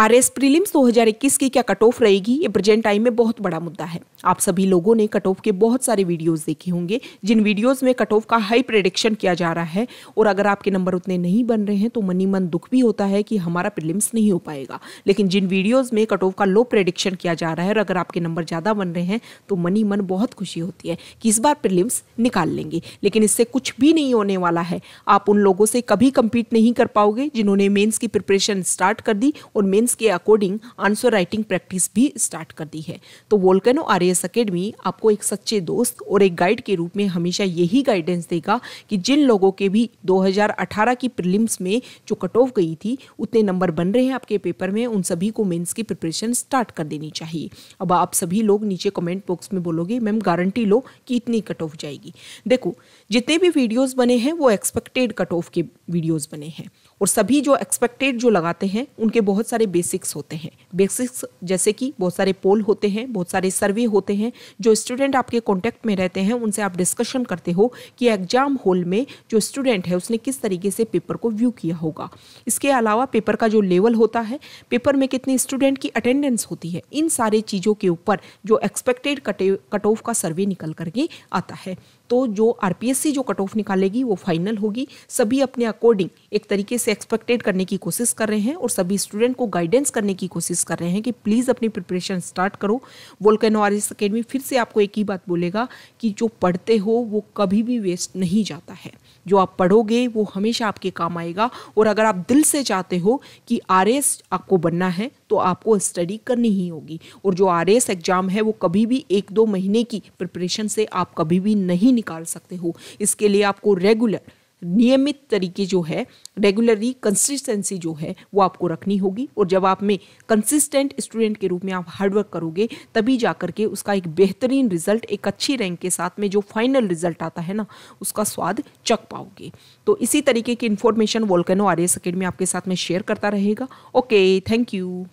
R S prelims 2021 की क्या cut off रहेगी ये प्रेजेंट टाइम में बहुत बड़ा मुद्दा है आप सभी लोगों ने कट ऑफ के बहुत सारे वीडियोस देखे होंगे जिन वीडियोस में कट ऑफ का हाई प्रेडिक्शन किया जा रहा है और अगर आपके नंबर उतने नहीं बन रहे हैं तो मनी मन दुख भी होता है कि हमारा प्रिलिम्स नहीं हो पाएगा लेकिन जिन वीडियोज़ में कट ऑफ का लो प्रेडिक्शन किया जा रहा है और अगर आपके नंबर ज़्यादा बन रहे हैं तो मनी मन बहुत खुशी होती है कि इस बार प्रिलिम्स निकाल लेंगे लेकिन इससे कुछ भी नहीं होने वाला है आप उन लोगों से कभी कम्पीट नहीं कर पाओगे जिन्होंने मेन्स की प्रिपरेशन स्टार्ट कर दी और मेन्स गाइडलाइंस के अकॉर्डिंग आंसर राइटिंग प्रैक्टिस भी स्टार्ट कर दी है तो वोल्केनो आर एस अकेडमी आपको एक सच्चे दोस्त और एक गाइड के रूप में हमेशा यही गाइडेंस देगा कि जिन लोगों के भी 2018 की प्रिलिम्स में जो कट ऑफ गई थी उतने नंबर बन रहे हैं आपके पेपर में उन सभी को मेन्स की प्रिपरेशन स्टार्ट कर देनी चाहिए अब आप सभी लोग नीचे कमेंट बॉक्स में बोलोगे मैम गारंटी लो कि इतनी कट ऑफ जाएगी देखो जितने भी वीडियोज़ बने हैं वो एक्सपेक्टेड कट ऑफ के वीडियोज़ बने हैं और सभी जो एक्सपेक्टेड जो लगाते हैं उनके बहुत सारे बेसिक्स होते हैं बेसिक्स जैसे कि बहुत सारे पोल होते हैं बहुत सारे सर्वे होते हैं जो स्टूडेंट आपके कॉन्टैक्ट में रहते हैं उनसे आप डिस्कशन करते हो कि एग्जाम हॉल में जो स्टूडेंट है उसने किस तरीके से पेपर को व्यू किया होगा इसके अलावा पेपर का जो लेवल होता है पेपर में कितने स्टूडेंट की अटेंडेंस होती है इन सारे चीज़ों के ऊपर जो एक्सपेक्टेड कट ऑफ का सर्वे निकल करके आता है तो जो आर जो कट ऑफ निकालेगी वो फाइनल होगी सभी अपने अकॉर्डिंग एक तरीके से एक्सपेक्टेड करने की कोशिश कर रहे हैं और सभी स्टूडेंट को गाइडेंस करने की कोशिश कर रहे हैं कि प्लीज़ अपनी प्रिपरेशन स्टार्ट करो वोल्केनो आरिस अकेडमी फिर से आपको एक ही बात बोलेगा कि जो पढ़ते हो वो कभी भी वेस्ट नहीं जाता है जो आप पढ़ोगे वो हमेशा आपके काम आएगा और अगर आप दिल से चाहते हो कि आर आपको बनना है तो आपको स्टडी करनी ही होगी और जो आर एग्ज़ाम है वो कभी भी एक दो महीने की प्रिपरेशन से आप कभी भी नहीं निकाल सकते हो इसके लिए आपको रेगुलर नियमित तरीके जो है रेगुलरली कंसिस्टेंसी जो है वो आपको रखनी होगी और जब आप में कंसिस्टेंट स्टूडेंट के रूप में आप हार्डवर्क करोगे तभी जा करके उसका एक बेहतरीन रिजल्ट एक अच्छी रैंक के साथ में जो फाइनल रिजल्ट आता है ना उसका स्वाद चख पाओगे तो इसी तरीके की information volcano R S academy आपके साथ में शेयर करता रहेगा ओके थैंक यू